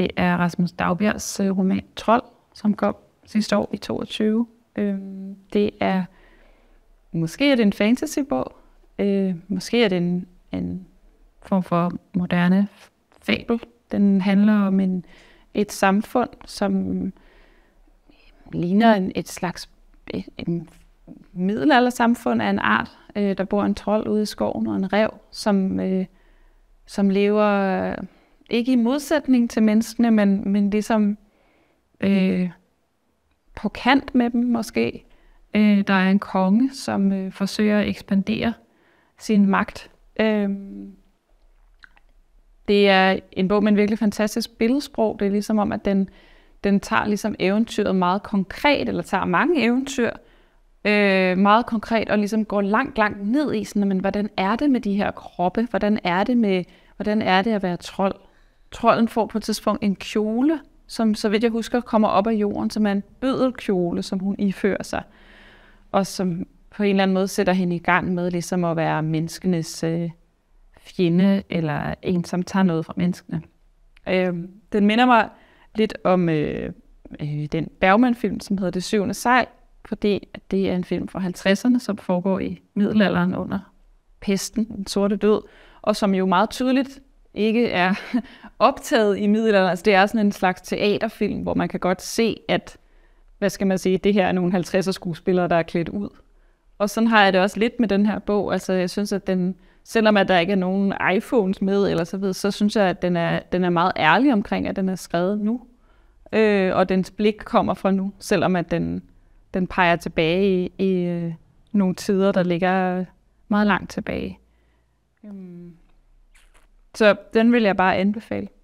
Det er Rasmus Dagbjergs øh, roman Trold, som kom sidste år i 22. Øhm, det er, måske er det en fantasybog, øh, måske er det en, en form for moderne fabel. Den handler om en, et samfund, som øh, ligner en, et slags en øh, en middelaldersamfund af en art. Øh, der bor en trold ude i skoven og en rev, som, øh, som lever... Øh, ikke i modsætning til menneskene, men, men ligesom mhm. øh, på kant med dem måske. Øh, der er en konge, som øh, forsøger at ekspandere sin magt. Øh, det er en bog med en virkelig fantastisk billedsprog. Det er ligesom om, at den, den tager ligesom eventyret meget konkret, eller tager mange eventyr øh, meget konkret, og ligesom går langt, langt ned i sådan, men hvordan er det med de her kroppe? Hvordan er det med, hvordan er det at være trold? trolden får på et tidspunkt en kjole, som så vidt jeg husker kommer op af jorden, som er en kjole, som hun ifører sig, og som på en eller anden måde sætter hende i gang med ligesom at være menneskenes øh, fjende, eller en, som tager noget fra menneskene. Øh, den minder mig lidt om øh, øh, den Bergman-film, som hedder Det syvende sejl, fordi at det er en film fra 50'erne, som foregår i middelalderen under pesten, den sorte død, og som jo meget tydeligt ikke er optaget i middelalderen. Altså, det er sådan en slags teaterfilm, hvor man kan godt se, at hvad skal man sige, det her er nogle 50'er skuespillere, der er klædt ud. Og sådan har jeg det også lidt med den her bog. Altså, jeg synes, at den, selvom at der ikke er nogen iPhones med, eller så ved, så synes jeg, at den er, den er meget ærlig omkring, at den er skrevet nu. Øh, og dens blik kommer fra nu, selvom at den, den peger tilbage i, i øh, nogle tider, der ligger meget langt tilbage. Mm. Så den vil jeg bare anbefale.